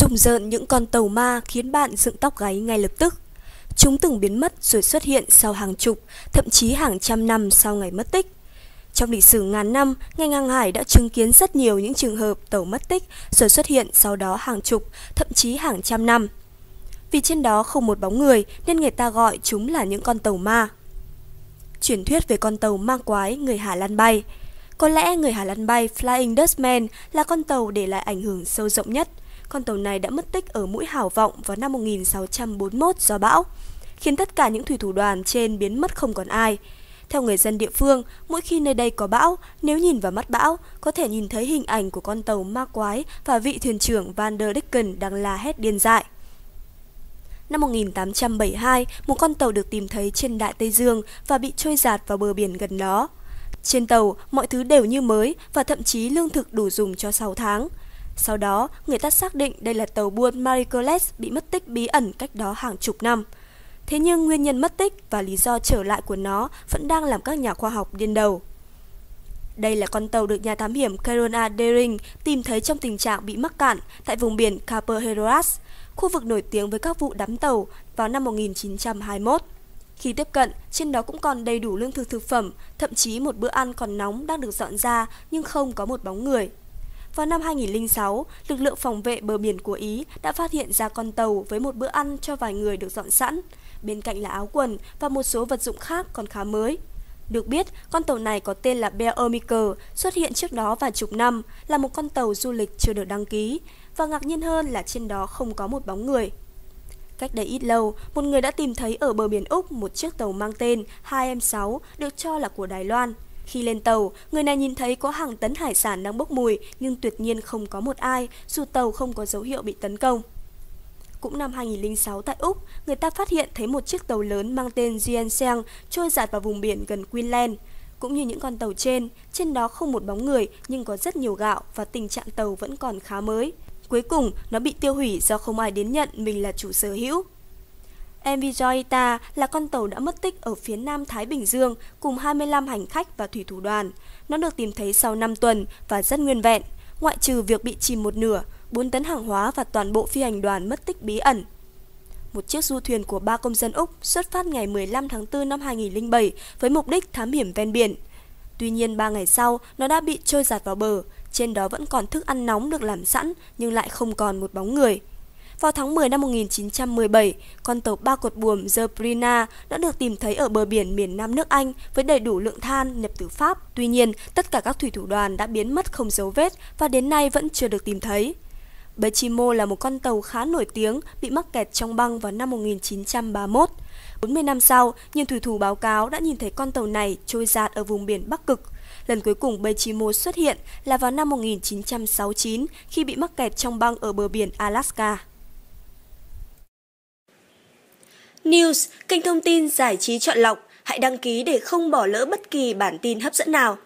Rùng rợn những con tàu ma khiến bạn dựng tóc gáy ngay lập tức. Chúng từng biến mất rồi xuất hiện sau hàng chục, thậm chí hàng trăm năm sau ngày mất tích. Trong lịch sử ngàn năm, ngành hàng hải đã chứng kiến rất nhiều những trường hợp tàu mất tích rồi xuất hiện sau đó hàng chục, thậm chí hàng trăm năm. Vì trên đó không một bóng người nên người ta gọi chúng là những con tàu ma. Truyền thuyết về con tàu ma quái người Hà Lan bay. Có lẽ người Hà Lan bay Flying Dutchman là con tàu để lại ảnh hưởng sâu rộng nhất con tàu này đã mất tích ở mũi Hảo Vọng vào năm 1641 do bão, khiến tất cả những thủy thủ đoàn trên biến mất không còn ai. Theo người dân địa phương, mỗi khi nơi đây có bão, nếu nhìn vào mắt bão, có thể nhìn thấy hình ảnh của con tàu ma quái và vị thuyền trưởng Van der Decken đang la hét điên dại. Năm 1872, một con tàu được tìm thấy trên Đại Tây Dương và bị trôi giạt vào bờ biển gần đó. Trên tàu, mọi thứ đều như mới và thậm chí lương thực đủ dùng cho 6 tháng. Sau đó, người ta xác định đây là tàu buôn Marie bị mất tích bí ẩn cách đó hàng chục năm. Thế nhưng nguyên nhân mất tích và lý do trở lại của nó vẫn đang làm các nhà khoa học điên đầu. Đây là con tàu được nhà thám hiểm Carona Dering tìm thấy trong tình trạng bị mắc cạn tại vùng biển Cape Heroas, khu vực nổi tiếng với các vụ đắm tàu vào năm 1921. Khi tiếp cận, trên đó cũng còn đầy đủ lương thực thực phẩm, thậm chí một bữa ăn còn nóng đang được dọn ra nhưng không có một bóng người. Vào năm 2006, lực lượng phòng vệ bờ biển của Ý đã phát hiện ra con tàu với một bữa ăn cho vài người được dọn sẵn, bên cạnh là áo quần và một số vật dụng khác còn khá mới. Được biết, con tàu này có tên là Bell Omiker, xuất hiện trước đó vài chục năm, là một con tàu du lịch chưa được đăng ký, và ngạc nhiên hơn là trên đó không có một bóng người. Cách đây ít lâu, một người đã tìm thấy ở bờ biển Úc một chiếc tàu mang tên 2M6 được cho là của Đài Loan, khi lên tàu, người này nhìn thấy có hàng tấn hải sản đang bốc mùi nhưng tuyệt nhiên không có một ai, dù tàu không có dấu hiệu bị tấn công. Cũng năm 2006 tại Úc, người ta phát hiện thấy một chiếc tàu lớn mang tên Gienseng trôi giạt vào vùng biển gần Queensland. Cũng như những con tàu trên, trên đó không một bóng người nhưng có rất nhiều gạo và tình trạng tàu vẫn còn khá mới. Cuối cùng, nó bị tiêu hủy do không ai đến nhận mình là chủ sở hữu. MV Joita là con tàu đã mất tích ở phía nam Thái Bình Dương cùng 25 hành khách và thủy thủ đoàn. Nó được tìm thấy sau 5 tuần và rất nguyên vẹn, ngoại trừ việc bị chìm một nửa, 4 tấn hàng hóa và toàn bộ phi hành đoàn mất tích bí ẩn. Một chiếc du thuyền của ba công dân Úc xuất phát ngày 15 tháng 4 năm 2007 với mục đích thám hiểm ven biển. Tuy nhiên 3 ngày sau, nó đã bị trôi giạt vào bờ, trên đó vẫn còn thức ăn nóng được làm sẵn nhưng lại không còn một bóng người. Vào tháng 10 năm 1917, con tàu ba cột buồm The Prina đã được tìm thấy ở bờ biển miền Nam nước Anh với đầy đủ lượng than nhập từ Pháp. Tuy nhiên, tất cả các thủy thủ đoàn đã biến mất không dấu vết và đến nay vẫn chưa được tìm thấy. Bechimo là một con tàu khá nổi tiếng bị mắc kẹt trong băng vào năm 1931. 40 năm sau, nhiều thủy thủ báo cáo đã nhìn thấy con tàu này trôi giạt ở vùng biển Bắc Cực. Lần cuối cùng Bechimo xuất hiện là vào năm 1969 khi bị mắc kẹt trong băng ở bờ biển Alaska. News, kênh thông tin giải trí chọn lọc, hãy đăng ký để không bỏ lỡ bất kỳ bản tin hấp dẫn nào.